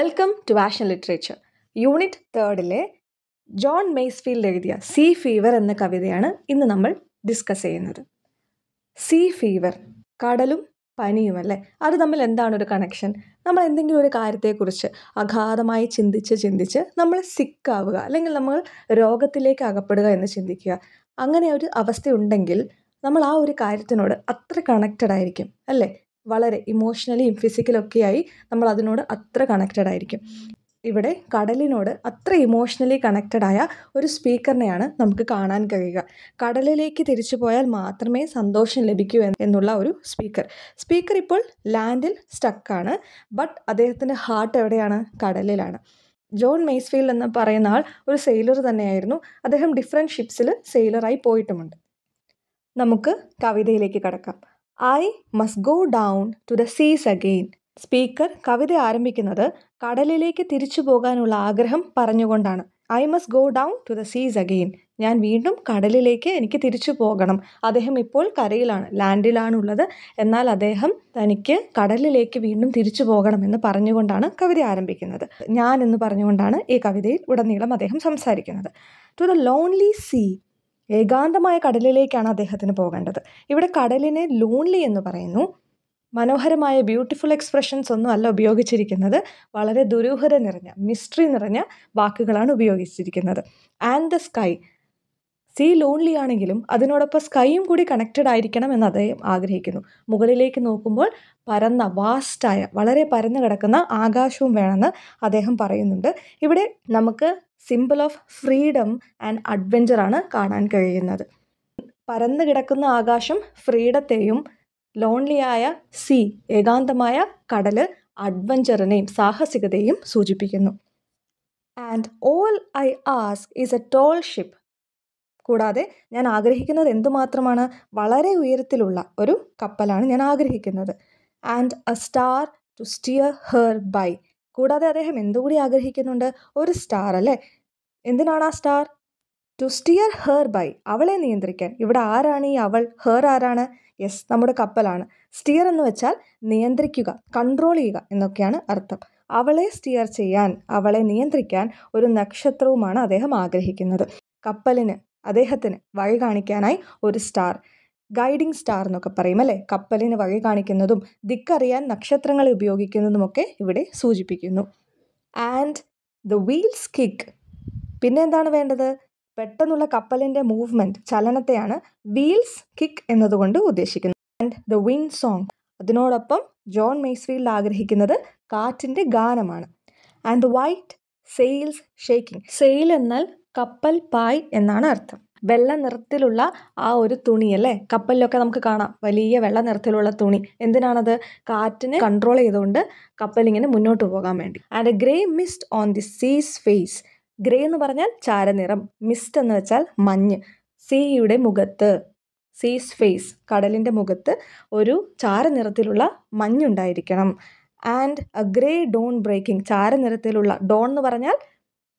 welcome to ആഷൻ literature unit തേർഡിലെ John Masefield എഴുതിയ സീ ഫീവർ എന്ന കവിതയാണ് ഇന്ന് നമ്മൾ ഡിസ്കസ് ചെയ്യുന്നത് സീ ഫീവർ കടലും പനിയും അല്ലേ അത് തമ്മിൽ എന്താണ് ഒരു കണക്ഷൻ നമ്മൾ എന്തെങ്കിലും ഒരു കാര്യത്തെക്കുറിച്ച് അഗാധമായി ചിന്തിച്ച് ചിന്തിച്ച് നമ്മൾ സിക്കാവുക അല്ലെങ്കിൽ നമ്മൾ രോഗത്തിലേക്ക് അകപ്പെടുക എന്ന് ചിന്തിക്കുക അങ്ങനെ ഒരു അവസ്ഥ ഉണ്ടെങ്കിൽ നമ്മൾ ആ ഒരു കാര്യത്തിനോട് അത്ര കണക്റ്റഡ് ആയിരിക്കും അല്ലേ വളരെ ഇമോഷണലിയും ഫിസിക്കലൊക്കെയായി നമ്മൾ അതിനോട് അത്ര കണക്റ്റഡ് ആയിരിക്കും ഇവിടെ കടലിനോട് അത്ര ഇമോഷണലി കണക്റ്റഡ് ആയ ഒരു സ്പീക്കറിനെയാണ് നമുക്ക് കാണാൻ കഴിയുക കടലിലേക്ക് തിരിച്ചു പോയാൽ മാത്രമേ സന്തോഷം ലഭിക്കൂ എന്നുള്ള ഒരു സ്പീക്കർ സ്പീക്കർ ഇപ്പോൾ ലാൻഡിൽ സ്റ്റക്കാണ് ബട്ട് അദ്ദേഹത്തിൻ്റെ ഹാർട്ട് എവിടെയാണ് കടലിലാണ് ജോൺ മെയ്സ്ഫീൽഡ് എന്ന് പറയുന്ന ആൾ ഒരു സെയിലർ തന്നെയായിരുന്നു അദ്ദേഹം ഡിഫറെൻറ്റ് ഷിപ്സിൽ സെയിലറായി പോയിട്ടുമുണ്ട് നമുക്ക് കവിതയിലേക്ക് കടക്കാം I must go down to the seas again speaker കവിത ആരംഭിക്കുന്നത് കടലിലേക്ക് തിരിച്ചു പോകാനുള്ള ആഗ്രഹം പറഞ്ഞുകൊണ്ടാണ് I must go down to the seas again ഞാൻ വീണ്ടും കടലിലേക്ക് എനിക്ക് തിരിച്ചു പോകണം അദ്ദേഹം ഇപ്പോൾ കരയിലാണ് ലാൻഡിലാണുള്ളത് എന്നാൽ അദ്ദേഹം തനിക്ക് കടലിലേക്ക് വീണ്ടും തിരിച്ചു പോകണം എന്ന് പറഞ്ഞുകൊണ്ടാണ് കവിത ആരംഭിക്കുന്നത് ഞാൻ എന്ന് പറഞ്ഞുകൊണ്ടാണ് ഈ കവിതയിൽ ഉടനീളം അദ്ദേഹം സംസാരിക്കുന്നത് ടു ദ ലോൺലി സീ ഏകാന്തമായ കടലിലേക്കാണ് അദ്ദേഹത്തിന് പോകേണ്ടത് ഇവിടെ കടലിനെ ലോൺലി എന്ന് പറയുന്നു മനോഹരമായ ബ്യൂട്ടിഫുൾ എക്സ്പ്രഷൻസ് ഒന്നും അല്ല ഉപയോഗിച്ചിരിക്കുന്നത് വളരെ ദുരൂഹത നിറഞ്ഞ മിസ്റ്ററി നിറഞ്ഞ വാക്കുകളാണ് ഉപയോഗിച്ചിരിക്കുന്നത് and the sky sea lonely ആണെങ്കിലും അതിനോടൊപ്പം സ്കൈയും കൂടി കണക്റ്റഡ് ആയിരിക്കണം എന്ന് അദ്ദേഹം ആഗ്രഹിക്കുന്നു മുകളിലേക്ക് നോക്കുമ്പോൾ പരന്ന വാസ്റ്റായ വളരെ പരന്നു കിടക്കുന്ന ആകാശവും വേണമെന്ന് അദ്ദേഹം പറയുന്നുണ്ട് ഇവിടെ നമുക്ക് സിമ്പിൾ ഓഫ് ഫ്രീഡം ആൻഡ് അഡ്വെഞ്ചറാണ് കാണാൻ കഴിയുന്നത് പരന്നു കിടക്കുന്ന ആകാശം ഫ്രീഡത്തെയും ലോൺലിയായ സീ ഏകാന്തമായ കടല് അഡ്വഞ്ചറിനെയും സാഹസികതയും സൂചിപ്പിക്കുന്നു and all I ask is a tall ship കൂടാതെ ഞാൻ ആഗ്രഹിക്കുന്നത് എന്തുമാത്രമാണ് വളരെ ഉയരത്തിലുള്ള ഒരു കപ്പലാണ് ഞാൻ ആഗ്രഹിക്കുന്നത് and a star to steer her by കൂടാതെ അദ്ദേഹം എന്തുകൂടി ആഗ്രഹിക്കുന്നുണ്ട് ഒരു സ്റ്റാർ അല്ലേ എന്തിനാണ് ആ star to steer her by അവളെ നിയന്ത്രിക്കാൻ ഇവിടെ ആരാണ് ഈ അവൾ ഹെർ ആരാണ് യെസ് നമ്മുടെ കപ്പലാണ് സ്റ്റിയർ എന്ന് വെച്ചാൽ നിയന്ത്രിക്കുക കൺട്രോൾ ചെയ്യുക എന്നൊക്കെയാണ് അർത്ഥം അവളെ സ്റ്റിയർ ചെയ്യാൻ അവളെ നിയന്ത്രിക്കാൻ ഒരു നക്ഷത്രവുമാണ് അദ്ദേഹം ആഗ്രഹിക്കുന്നത് കപ്പലിന് അദ്ദേഹത്തിന് വഴി കാണിക്കാനായി ഒരു സ്റ്റാർ ഗൈഡിംഗ് സ്റ്റാർ എന്നൊക്കെ പറയും അല്ലേ കപ്പലിന് വഴി കാണിക്കുന്നതും ദിക്കറിയാൻ നക്ഷത്രങ്ങളെ ഉപയോഗിക്കുന്നതുമൊക്കെ ഇവിടെ സൂചിപ്പിക്കുന്നു ആൻഡ് ദ വീൽസ് കിക്ക് പിന്നെ എന്താണ് വേണ്ടത് പെട്ടെന്നുള്ള കപ്പലിൻ്റെ മൂവ്മെൻറ്റ് ചലനത്തെയാണ് വീൽസ് കിക്ക് എന്നതുകൊണ്ട് ഉദ്ദേശിക്കുന്നത് ആൻഡ് ദ വിൻ സോങ് അതിനോടൊപ്പം ജോൺ മേസ്ഫീൽഡ് ആഗ്രഹിക്കുന്നത് കാറ്റിൻ്റെ ഗാനമാണ് and the white sails shaking sail എന്നാൽ കപ്പൽ പായ് എന്നാണ് അർത്ഥം വെള്ള നിറത്തിലുള്ള ആ ഒരു തുണി അല്ലേ കപ്പലിലൊക്കെ നമുക്ക് കാണാം വലിയ വെള്ള നിറത്തിലുള്ള തുണി എന്തിനാണത് കാറ്റിനെ കൺട്രോൾ ചെയ്തുകൊണ്ട് കപ്പൽ ഇങ്ങനെ മുന്നോട്ട് പോകാൻ വേണ്ടി and a grey mist on the seas face grey എന്ന് പറഞ്ഞാൽ ചാരനിറം മിസ്റ്റ് എന്ന് വെച്ചാൽ മഞ്ഞ് സീയുടെ മുഖത്ത് സീസ് ഫേസ് കടലിൻ്റെ മുഖത്ത് ഒരു ചാരനിറത്തിലുള്ള മഞ്ഞുണ്ടായിരിക്കണം and a grey dawn breaking ചാരനിറത്തിലുള്ള ഡോൺ എന്ന് പറഞ്ഞാൽ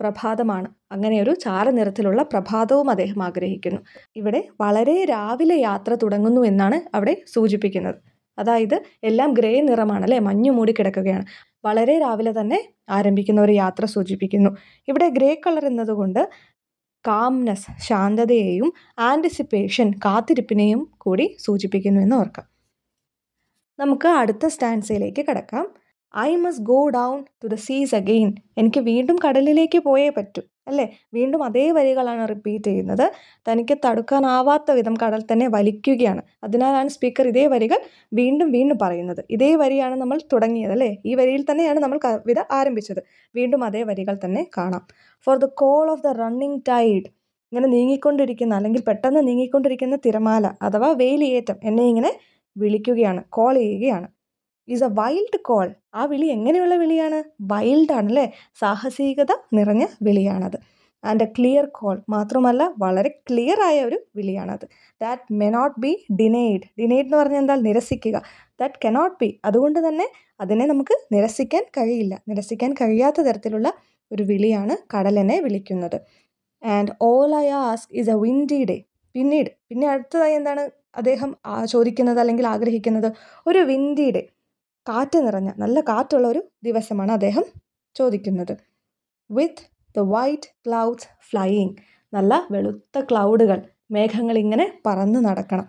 പ്രഭാതമാണ് അങ്ങനെ ഒരു ചാരനിറത്തിലുള്ള പ്രഭാതവും അദ്ദേഹം ആഗ്രഹിക്കുന്നു ഇവിടെ വളരെ രാവിലെ യാത്ര തുടങ്ങുന്നു എന്നാണ് അവിടെ സൂചിപ്പിക്കുന്നത് അതായത് എല്ലാം ഗ്രേ നിറമാണ് അല്ലേ മഞ്ഞു മൂടി കിടക്കുകയാണ് വളരെ രാവിലെ തന്നെ ആരംഭിക്കുന്ന ഒരു യാത്ര സൂചിപ്പിക്കുന്നു ഇവിടെ ഗ്രേ കളർ എന്നതുകൊണ്ട് കാംനെസ് ശാന്തതയെയും ആൻറ്റിസിപ്പേഷൻ കാത്തിരിപ്പിനെയും കൂടി സൂചിപ്പിക്കുന്നു എന്ന് ഓർക്കാം നമുക്ക് അടുത്ത സ്റ്റാൻസയിലേക്ക് കടക്കാം I must go down to the seas again എനിക്ക് വീണ്ടും കടലിലേക്ക് പോയേ പറ്റൂ അല്ലേ വീണ്ടും അതേ വരികളാണ് റിപ്പീറ്റ് ചെയ്യുന്നത് തനിക്ക് തടുക്കാനാവാത്ത വിധം കടൽ തന്നെ വലിക്കുകയാണ് അതിനാലാണ് സ്പീക്കർ ഇതേ വരികൾ വീണ്ടും വീണ്ടും പറയുന്നത് ഇതേ വരിയാണ് നമ്മൾ തുടങ്ങിയത് അല്ലേ ഈ വരിയിൽ തന്നെയാണ് നമ്മൾ കവിത ആരംഭിച്ചത് വീണ്ടും അതേ വരികൾ തന്നെ കാണാം for the call of the running tide ഇങ്ങനെ നീങ്ങിക്കൊണ്ടിരിക്കുന്ന അല്ലെങ്കിൽ പെട്ടെന്ന് നീങ്ങിക്കൊണ്ടിരിക്കുന്ന തിരമാല അഥവാ വേലിയേറ്റം എന്നെ ഇങ്ങനെ വിളിക്കുകയാണ് കോൾ ചെയ്യുകയാണ് ഈസ് എ വൈൽഡ് കോൾ ആ വിളി എങ്ങനെയുള്ള വിളിയാണ് അല്ലേ സാഹസികത നിറഞ്ഞ വിളിയാണത് ആൻഡ് എ ക്ലിയർ കോൾ മാത്രമല്ല വളരെ ക്ലിയർ ആയ ഒരു വിളിയാണത് that may not be denied denied എന്ന് പറഞ്ഞാൽ എന്താ നിരസിക്കുക ദാറ്റ് കനോട്ട് ബി അതുകൊണ്ട് തന്നെ അതിനെ നമുക്ക് നിരസിക്കാൻ കഴിയില്ല നിരസിക്കാൻ കഴിയാത്ത തരത്തിലുള്ള ഒരു വിളിയാണ് കടലിനെ വിളിക്കുന്നത് and all I ask is a windy day പിന്നീട് പിന്നെ അടുത്തതായി എന്താണ് അദ്ദേഹം ചോദിക്കുന്നത് അല്ലെങ്കിൽ ആഗ്രഹിക്കുന്നത് ഒരു വിൻഡി ഡേ കാറ്റ് നിറഞ്ഞ നല്ല കാറ്റുള്ള ഒരു ദിവസമാണ് അദ്ദേഹം ചോദിക്കുന്നത് with the white clouds flying നല്ല വെളുത്ത ക്ലൗഡുകൾ മേഘങ്ങൾ ഇങ്ങനെ പറന്ന് നടക്കണം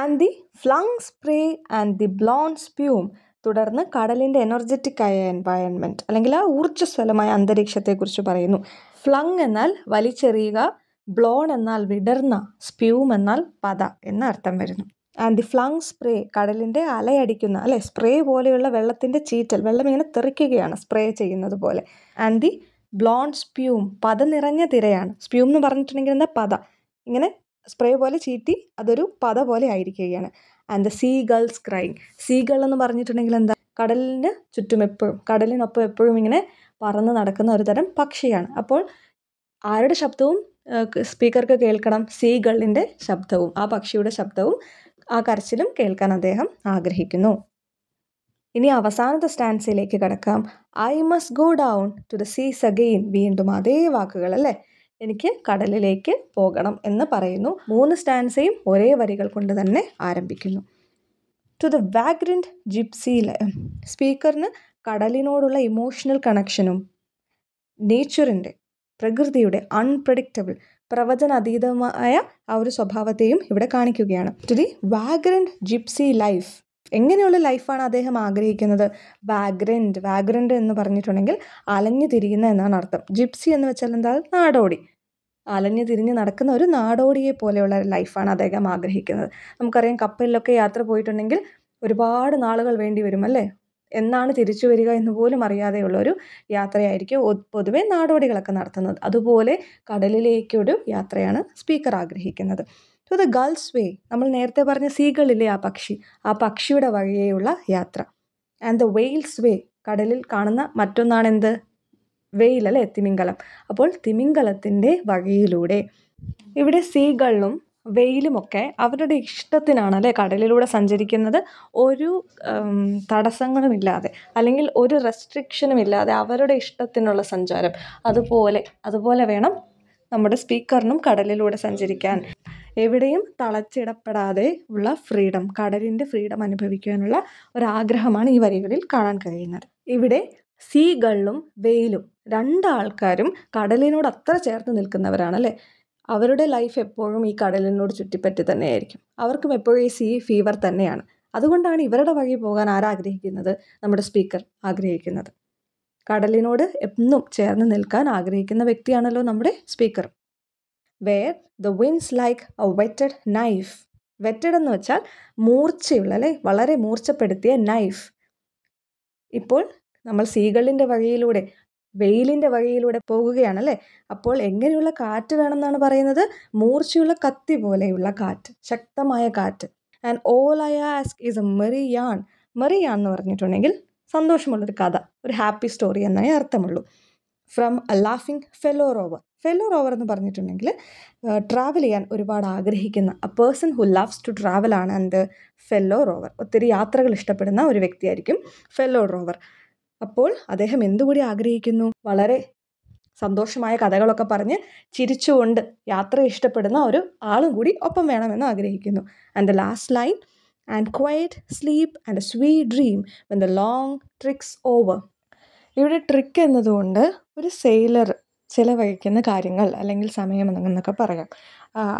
and the flung spray and the blown spume തുടർന്ന് കടലിൻ്റെ എനർജറ്റിക് ആയ എൻവയൺമെൻറ്റ് അല്ലെങ്കിൽ ആ ഊർജ്ജസ്വലമായ അന്തരീക്ഷത്തെക്കുറിച്ച് പറയുന്നു ഫ്ലങ് എന്നാൽ വലിച്ചെറിയുക ബ്ലോൺ എന്നാൽ വിടർന്ന സ്പ്യൂം എന്നാൽ പത എന്ന അർത്ഥം വരുന്നു ആൻഡ് ദി ഫ്ലങ് സ്പ്രേ കടലിൻ്റെ അലയടിക്കുന്ന അല്ലേ സ്പ്രേ പോലെയുള്ള വെള്ളത്തിൻ്റെ ചീറ്റൽ വെള്ളം ഇങ്ങനെ തെറിക്കുകയാണ് സ്പ്രേ ചെയ്യുന്നത് പോലെ ആൻഡ് ദി ബ്ലോണ്ട് സ്പ്യൂം പത നിറഞ്ഞ തിരയാണ് സ്പ്യൂം എന്ന് പറഞ്ഞിട്ടുണ്ടെങ്കിൽ എന്താ പത ഇങ്ങനെ സ്പ്രേ പോലെ ചീറ്റി അതൊരു പത പോലെ ആയിരിക്കുകയാണ് and the seagulls crying gull എന്ന് പറഞ്ഞിട്ടുണ്ടെങ്കിൽ എന്താ കടലിന് ചുറ്റും എപ്പോഴും കടലിനൊപ്പം എപ്പോഴും ഇങ്ങനെ പറന്ന് നടക്കുന്ന ഒരു തരം പക്ഷിയാണ് അപ്പോൾ ആരുടെ ശബ്ദവും സ്പീക്കർക്ക് കേൾക്കണം ഗേളിൻ്റെ ശബ്ദവും ആ പക്ഷിയുടെ ശബ്ദവും ആ കരച്ചിലും കേൾക്കാൻ അദ്ദേഹം ആഗ്രഹിക്കുന്നു ഇനി അവസാനത്തെ സ്റ്റാൻസിലേക്ക് കടക്കാം I must go down to the seas again വീണ്ടും അതേ വാക്കുകൾ അല്ലേ എനിക്ക് കടലിലേക്ക് പോകണം എന്ന് പറയുന്നു മൂന്ന് സ്റ്റാൻസയും ഒരേ വരികൾ കൊണ്ട് തന്നെ ആരംഭിക്കുന്നു ടു ദ വാഗ്രൻഡ് ജിപ്സി സ്പീക്കറിന് കടലിനോടുള്ള ഇമോഷണൽ കണക്ഷനും നേച്ചറിൻ്റെ പ്രകൃതിയുടെ അൺപ്രഡിക്റ്റബിൾ പ്രവചനാതീതമായ ആ ഒരു സ്വഭാവത്തെയും ഇവിടെ കാണിക്കുകയാണ് to the vagrant gypsy life എങ്ങനെയുള്ള ലൈഫാണ് അദ്ദേഹം ആഗ്രഹിക്കുന്നത് വാഗ്രൻഡ് വാഗ്രൻഡ് എന്ന് പറഞ്ഞിട്ടുണ്ടെങ്കിൽ അലഞ്ഞു തിരിയുന്ന എന്നാണ് അർത്ഥം ജിപ്സി എന്ന് വെച്ചാൽ എന്താ നാടോടി അലഞ്ഞു തിരിഞ്ഞ് നടക്കുന്ന ഒരു നാടോടിയെ പോലെയുള്ള ലൈഫാണ് അദ്ദേഹം ആഗ്രഹിക്കുന്നത് നമുക്കറിയാം കപ്പലിലൊക്കെ യാത്ര പോയിട്ടുണ്ടെങ്കിൽ ഒരുപാട് നാളുകൾ വേണ്ടി വരും അല്ലേ എന്നാണ് തിരിച്ചു വരിക എന്ന് പോലും അറിയാതെയുള്ളൊരു ഒരു യാത്രയായിരിക്കും പൊതുവെ നാടോടികളൊക്കെ നടത്തുന്നത് അതുപോലെ കടലിലേക്കൊരു യാത്രയാണ് സ്പീക്കർ ആഗ്രഹിക്കുന്നത് സോ ദ ഗൾസ് വേ നമ്മൾ നേരത്തെ പറഞ്ഞ സീകളിലെ ആ പക്ഷി ആ പക്ഷിയുടെ വഴിയെയുള്ള യാത്ര ആൻഡ് ദ വെയിൽസ് വേ കടലിൽ കാണുന്ന മറ്റൊന്നാണ് എന്ത് വെയിൽ അല്ലേ തിമിംഗലം അപ്പോൾ തിമിംഗലത്തിൻ്റെ വഴിയിലൂടെ ഇവിടെ സീകളിലും വെയിലുമൊക്കെ അവരുടെ ഇഷ്ടത്തിനാണ് അല്ലേ കടലിലൂടെ സഞ്ചരിക്കുന്നത് ഒരു തടസ്സങ്ങളുമില്ലാതെ അല്ലെങ്കിൽ ഒരു റെസ്ട്രിക്ഷനും ഇല്ലാതെ അവരുടെ ഇഷ്ടത്തിനുള്ള സഞ്ചാരം അതുപോലെ അതുപോലെ വേണം നമ്മുടെ സ്പീക്കറിനും കടലിലൂടെ സഞ്ചരിക്കാൻ എവിടെയും തളച്ചിടപ്പെടാതെ ഉള്ള ഫ്രീഡം കടലിൻ്റെ ഫ്രീഡം അനുഭവിക്കാനുള്ള ഒരാഗ്രഹമാണ് ഈ വരികളിൽ കാണാൻ കഴിയുന്നത് ഇവിടെ സീകളും വെയിലും രണ്ടാൾക്കാരും കടലിനോട് അത്ര ചേർത്ത് നിൽക്കുന്നവരാണ് അല്ലേ അവരുടെ ലൈഫ് എപ്പോഴും ഈ കടലിനോട് ചുറ്റിപ്പറ്റി തന്നെയായിരിക്കും അവർക്കും എപ്പോഴും ഈ സീ ഫീവർ തന്നെയാണ് അതുകൊണ്ടാണ് ഇവരുടെ വഴി പോകാൻ ആരാഗ്രഹിക്കുന്നത് നമ്മുടെ സ്പീക്കർ ആഗ്രഹിക്കുന്നത് കടലിനോട് എന്നും ചേർന്ന് നിൽക്കാൻ ആഗ്രഹിക്കുന്ന വ്യക്തിയാണല്ലോ നമ്മുടെ speaker where the wind's like a whetted knife whetted എന്ന് വെച്ചാൽ മൂർച്ചയുള്ള അല്ലെ വളരെ മൂർച്ചപ്പെടുത്തിയ നൈഫ് ഇപ്പോൾ നമ്മൾ സീകളിൻ്റെ വഴിയിലൂടെ വെയിലിൻ്റെ വഴിയിലൂടെ പോകുകയാണല്ലേ അപ്പോൾ എങ്ങനെയുള്ള കാറ്റ് വേണമെന്നാണ് പറയുന്നത് മൂർച്ചയുള്ള കത്തി പോലെയുള്ള കാറ്റ് ശക്തമായ കാറ്റ് and all I ask is a merry yarn merry yarn എന്ന് പറഞ്ഞിട്ടുണ്ടെങ്കിൽ സന്തോഷമുള്ളൊരു കഥ ഒരു ഹാപ്പി സ്റ്റോറി എന്നേ അർത്ഥമുള്ളൂ from a laughing fellow rover fellow rover എന്ന് പറഞ്ഞിട്ടുണ്ടെങ്കിൽ ട്രാവൽ ചെയ്യാൻ ഒരുപാട് ആഗ്രഹിക്കുന്ന a person who loves to travel ആണ് ദ ഫെല്ലോ റോവർ ഒത്തിരി യാത്രകൾ ഇഷ്ടപ്പെടുന്ന ഒരു വ്യക്തിയായിരിക്കും ഫെല്ലോ റോവർ അപ്പോൾ അദ്ദേഹം എന്തുകൂടി ആഗ്രഹിക്കുന്നു വളരെ സന്തോഷമായ കഥകളൊക്കെ പറഞ്ഞ് ചിരിച്ചുകൊണ്ട് യാത്ര ഇഷ്ടപ്പെടുന്ന ഒരു ആളും കൂടി ഒപ്പം വേണമെന്ന് ആഗ്രഹിക്കുന്നു and the last line and quiet sleep and a sweet dream when the long trick's over ഇവിടെ ട്രിക്ക് എന്നതുകൊണ്ട് ഒരു സെയിലർ ചിലവഴിക്കുന്ന കാര്യങ്ങൾ അല്ലെങ്കിൽ സമയം എന്നൊക്കെ പറയാം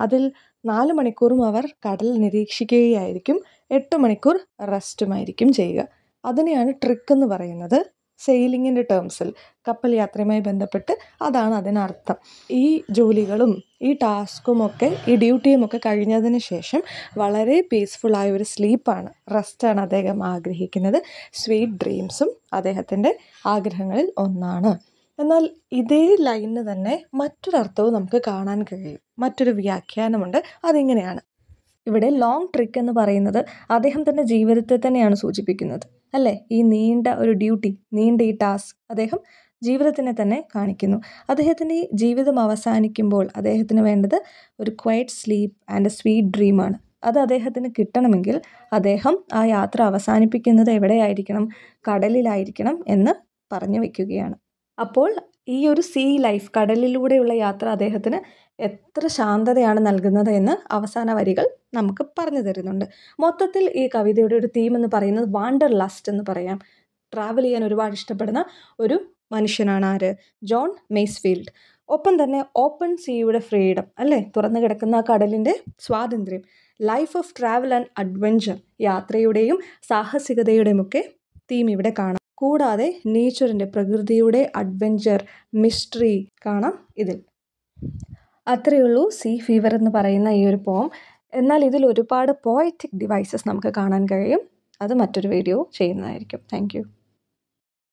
അതിൽ നാല് മണിക്കൂറും അവർ കടൽ നിരീക്ഷിക്കുകയായിരിക്കും എട്ട് മണിക്കൂർ റെസ്റ്റുമായിരിക്കും ചെയ്യുക അതിനെയാണ് ട്രിക്ക് എന്ന് പറയുന്നത് സെയിലിങ്ങിൻ്റെ ടേംസിൽ കപ്പൽ യാത്രയുമായി ബന്ധപ്പെട്ട് അതാണ് അതിനർത്ഥം ഈ ജോലികളും ഈ ടാസ്കുമൊക്കെ ഈ ഡ്യൂട്ടിയുമൊക്കെ കഴിഞ്ഞതിന് ശേഷം വളരെ പീസ്ഫുള്ളായ ഒരു സ്ലീപ്പാണ് റെസ്റ്റാണ് അദ്ദേഹം ആഗ്രഹിക്കുന്നത് സ്വീറ്റ് ഡ്രീംസും അദ്ദേഹത്തിൻ്റെ ആഗ്രഹങ്ങളിൽ ഒന്നാണ് എന്നാൽ ഇതേ ലൈനിന് തന്നെ മറ്റൊരർത്ഥവും നമുക്ക് കാണാൻ കഴിയും മറ്റൊരു വ്യാഖ്യാനമുണ്ട് അതിങ്ങനെയാണ് ഇവിടെ ലോങ് ട്രിക്ക് എന്ന് പറയുന്നത് അദ്ദേഹം തന്നെ ജീവിതത്തെ തന്നെയാണ് സൂചിപ്പിക്കുന്നത് അല്ലേ ഈ നീണ്ട ഒരു ഡ്യൂട്ടി നീണ്ട ഈ ടാസ്ക് അദ്ദേഹം ജീവിതത്തിനെ തന്നെ കാണിക്കുന്നു അദ്ദേഹത്തിൻ്റെ ഈ ജീവിതം അവസാനിക്കുമ്പോൾ അദ്ദേഹത്തിന് വേണ്ടത് ഒരു quiet sleep and a sweet ഡ്രീമാണ് അത് അദ്ദേഹത്തിന് കിട്ടണമെങ്കിൽ അദ്ദേഹം ആ യാത്ര അവസാനിപ്പിക്കുന്നത് എവിടെയായിരിക്കണം കടലിലായിരിക്കണം എന്ന് പറഞ്ഞു വയ്ക്കുകയാണ് അപ്പോൾ ഈ ഒരു സീ ലൈഫ് കടലിലൂടെയുള്ള യാത്ര അദ്ദേഹത്തിന് എത്ര ശാന്തതയാണ് നൽകുന്നത് എന്ന് അവസാന വരികൾ നമുക്ക് പറഞ്ഞു തരുന്നുണ്ട് മൊത്തത്തിൽ ഈ കവിതയുടെ ഒരു തീം എന്ന് പറയുന്നത് വാണ്ടർ ലാസ്റ്റ് എന്ന് പറയാം ട്രാവൽ ചെയ്യാൻ ഒരുപാട് ഇഷ്ടപ്പെടുന്ന ഒരു മനുഷ്യനാണ് ആര് ജോൺ മേസ്ഫീൽഡ് ഒപ്പം തന്നെ ഓപ്പൺ സീയുടെ ഫ്രീഡം അല്ലേ തുറന്നു കിടക്കുന്ന കടലിൻ്റെ സ്വാതന്ത്ര്യം life of travel and adventure യാത്രയുടെയും സാഹസികതയുടെയും ഒക്കെ തീം ഇവിടെ കാണാം കൂടാതെ നേച്ചറിൻ്റെ പ്രകൃതിയുടെ അഡ്വെഞ്ചർ മിസ്റ്ററി കാണാം ഇതിൽ അത്രയേ ഉള്ളൂ സീ ഫീവർ എന്ന് പറയുന്ന ഈ ഒരു പോം എന്നാൽ ഇതിൽ ഒരുപാട് പോയറ്റിക് ഡിവൈസസ് നമുക്ക് കാണാൻ കഴിയും അത് മറ്റൊരു വീഡിയോ ചെയ്യുന്നതായിരിക്കും താങ്ക്